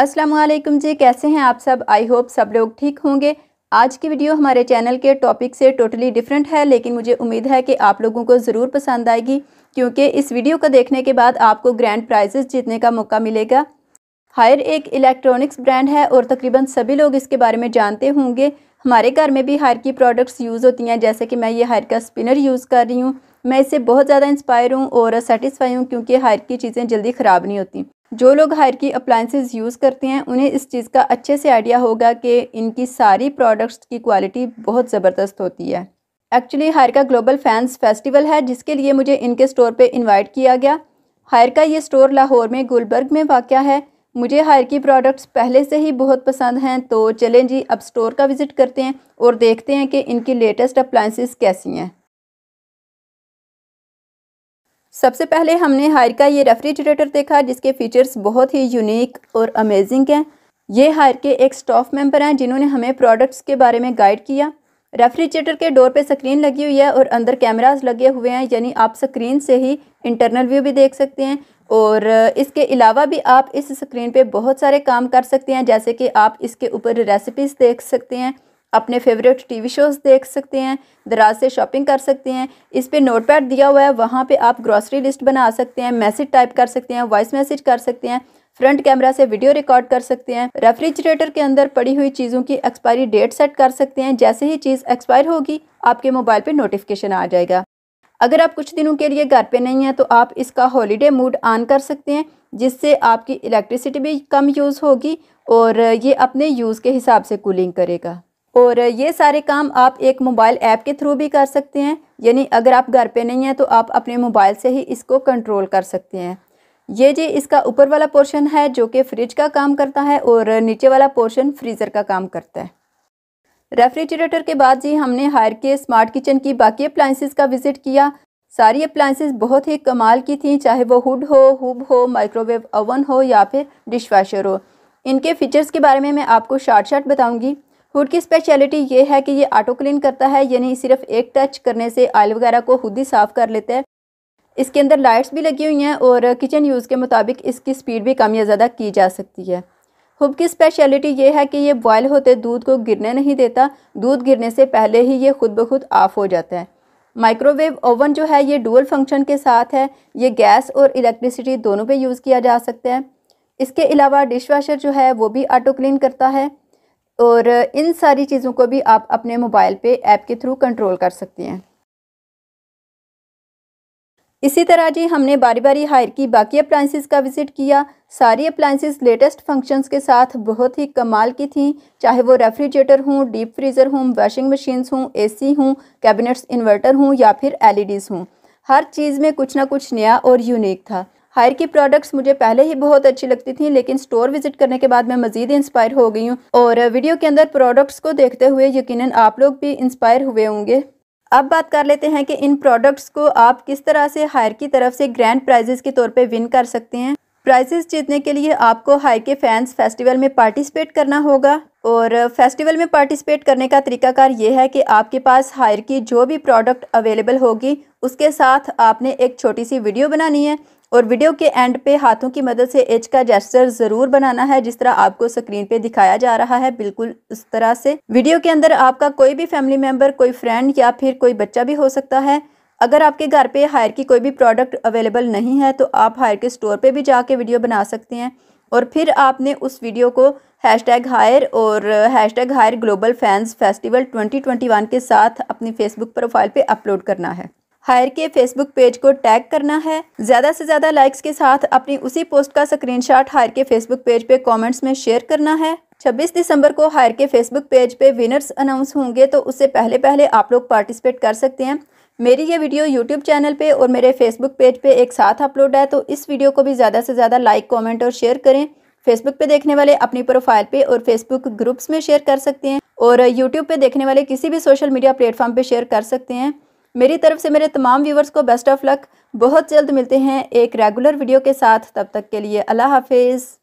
अस्सलाम वालेकुम जी कैसे हैं आप सब आई होप सब लोग ठीक होंगे आज की वीडियो हमारे चैनल के टॉपिक से टोटली डिफरेंट है लेकिन मुझे उम्मीद है कि आप लोगों को ज़रूर पसंद आएगी क्योंकि इस वीडियो को देखने के बाद आपको ग्रैंड प्राइजेस जीतने का मौका मिलेगा हायर एक इलेक्ट्रॉनिक्स ब्रांड है और तकरीबन सभी लोग इसके बारे में जानते होंगे हमारे घर में भी हायर की प्रोडक्ट्स यूज़ होती हैं जैसे कि मैं ये हायर का स्पिनर यूज़ कर रही हूँ मैं इससे बहुत ज़्यादा इंस्पायर हूँ और सेटिस्फाई हूँ क्योंकि हायर की चीज़ें जल्दी ख़राब नहीं होती जो लोग हायर की अप्लाइंसेस यूज़ करते हैं उन्हें इस चीज़ का अच्छे से आइडिया होगा कि इनकी सारी प्रोडक्ट्स की क्वालिटी बहुत ज़बरदस्त होती है एक्चुअली हायर का ग्लोबल फैंस फेस्टिवल है जिसके लिए मुझे इनके स्टोर पे इनवाइट किया गया हायर का ये स्टोर लाहौर में गुलबर्ग में वाक़ है मुझे हायर की प्रोडक्ट्स पहले से ही बहुत पसंद हैं तो चलें जी अब स्टोर का विज़िट करते हैं और देखते हैं कि इनकी लेटेस्ट अप्लाइंसिस कैसी हैं सबसे पहले हमने हायर का ये रेफ्रिजरेटर देखा जिसके फीचर्स बहुत ही यूनिक और अमेजिंग हैं ये हायर के एक स्टाफ मेंबर हैं जिन्होंने हमें प्रोडक्ट्स के बारे में गाइड किया रेफ्रिजरेटर के डोर पे स्क्रीन लगी हुई है और अंदर कैमराज लगे हुए हैं यानी आप स्क्रीन से ही इंटरनल व्यू भी देख सकते हैं और इसके अलावा भी आप इस स्क्रीन पर बहुत सारे काम कर सकते हैं जैसे कि आप इसके ऊपर रेसिपीज़ देख सकते हैं अपने फेवरेट टीवी शोज़ देख सकते हैं दराज से शॉपिंग कर सकते हैं इस पर नोट पैड दिया हुआ है वहाँ पे आप ग्रॉसरी लिस्ट बना सकते हैं मैसेज टाइप कर सकते हैं वॉइस मैसेज कर सकते हैं फ्रंट कैमरा से वीडियो रिकॉर्ड कर सकते हैं रेफ्रिजरेटर के अंदर पड़ी हुई चीज़ों की एक्सपायरी डेट सेट कर सकते हैं जैसे ही चीज़ एक्सपायर होगी आपके मोबाइल पर नोटिफिकेशन आ जाएगा अगर आप कुछ दिनों के लिए घर पे नहीं हैं तो आप इसका हॉलीडे मूड ऑन कर सकते हैं जिससे आपकी इलेक्ट्रिसिटी भी कम यूज़ होगी और ये अपने यूज़ के हिसाब से कूलिंग करेगा और ये सारे काम आप एक मोबाइल ऐप के थ्रू भी कर सकते हैं यानी अगर आप घर पे नहीं हैं तो आप अपने मोबाइल से ही इसको कंट्रोल कर सकते हैं ये जी इसका ऊपर वाला पोर्शन है जो कि फ्रिज का काम करता है और नीचे वाला पोर्शन फ्रीज़र का काम करता है रेफ्रिजरेटर के बाद जी हमने हायर के स्मार्ट किचन की बाकी अप्लाइंसिस का विज़िट किया सारी अप्लाइंसिस बहुत ही कमाल की थी चाहे वो हुड हो हुब हो माइक्रोवेव ओवन हो या फिर डिशवाशर हो इनके फीचर्स के बारे में मैं आपको शार्ट शार्ट बताऊँगी हुड की स्पेशलिटी ये है कि ये ऑटो क्लीन करता है यानी सिर्फ एक टच करने से ऑयल वगैरह को खुद ही साफ़ कर लेता है इसके अंदर लाइट्स भी लगी हुई हैं और किचन यूज़ के मुताबिक इसकी स्पीड भी कम या ज़्यादा की जा सकती है हुब की स्पेशलिटी ये है कि ये बॉयल होते दूध को गिरने नहीं देता दूध गिरने से पहले ही ये खुद ब खुद ऑफ हो जाता है माइक्रोवेव ओवन जो है ये डुअल फंक्शन के साथ है ये गैस और इलेक्ट्रिसिटी दोनों पे यूज़ किया जा सकता है इसके अलावा डिश वाशर जो है वो भी ऑटो क्लीन करता है और इन सारी चीज़ों को भी आप अपने मोबाइल पे ऐप के थ्रू कंट्रोल कर सकती हैं इसी तरह जी हमने बारी बारी हायर की बाकी अप्लाइंसिस का विज़िट किया सारी अप्लाइंसिस लेटेस्ट फंक्शंस के साथ बहुत ही कमाल की थी चाहे वो रेफ्रिजरेटर हों डीप फ्रीज़र हों वॉशिंग मशीन्स हों एसी हों कैबिनेट्स इन्वर्टर हों या फिर एलईडीज़ e हों हर चीज़ में कुछ ना कुछ नया और यूनिक था हायर की प्रोडक्ट्स मुझे पहले ही बहुत अच्छी लगती थी लेकिन स्टोर विजिट करने के बाद मैं मजीद इंस्पायर हो गई हूँ और वीडियो के अंदर प्रोडक्ट्स को देखते हुए यकीन आप लोग भी इंस्पायर हुए होंगे अब बात कर लेते हैं कि इन प्रोडक्ट्स को आप किस तरह से हायर की तरफ से ग्रैंड प्राइजेस के तौर पे विन कर सकते हैं प्राइजेस जीतने के लिए आपको हायर के फैंस फेस्टिवल में पार्टिसिपेट करना होगा और फेस्टिवल में पार्टिसिपेट करने का तरीकाकार ये है कि आपके पास हायर की जो भी प्रोडक्ट अवेलेबल होगी उसके साथ आपने एक छोटी सी वीडियो बनानी है और वीडियो के एंड पे हाथों की मदद से एच का जेस्टर ज़रूर बनाना है जिस तरह आपको स्क्रीन पे दिखाया जा रहा है बिल्कुल उस तरह से वीडियो के अंदर आपका कोई भी फैमिली मेम्बर कोई फ्रेंड या फिर कोई बच्चा भी हो सकता है अगर आपके घर पे हायर की कोई भी प्रोडक्ट अवेलेबल नहीं है तो आप हायर के स्टोर पे भी जाके वीडियो बना सकते हैं और फिर आपने उस वीडियो को हैश टैग हायर और hashtag Haier global fans festival 2021 के साथ अपनी फेसबुक प्रोफाइल पे अपलोड करना है हायर के फेसबुक पेज को टैग करना है ज़्यादा से ज़्यादा लाइक्स के साथ अपनी उसी पोस्ट का स्क्रीनशॉट हायर के फेसबुक पेज पे कमेंट्स में शेयर करना है 26 दिसंबर को हायर के फेसबुक पेज पे विनर्स अनाउंस होंगे तो उससे पहले पहले आप लोग पार्टिसिपेट कर सकते हैं मेरी ये वीडियो यूट्यूब चैनल पे और मेरे फेसबुक पेज पे एक साथ अपलोड है तो इस वीडियो को भी ज़्यादा से ज़्यादा लाइक कमेंट और शेयर करें फेसबुक पे देखने वाले अपनी प्रोफाइल पे और फेसबुक ग्रुप्स में शेयर कर सकते हैं और यूट्यूब पे देखने वाले किसी भी सोशल मीडिया प्लेटफॉर्म पे शेयर कर सकते हैं मेरी तरफ से मेरे तमाम व्यूवर्स को बेस्ट ऑफ लक बहुत जल्द मिलते हैं एक रेगुलर वीडियो के साथ तब तक के लिए अल्लाह हाफिज़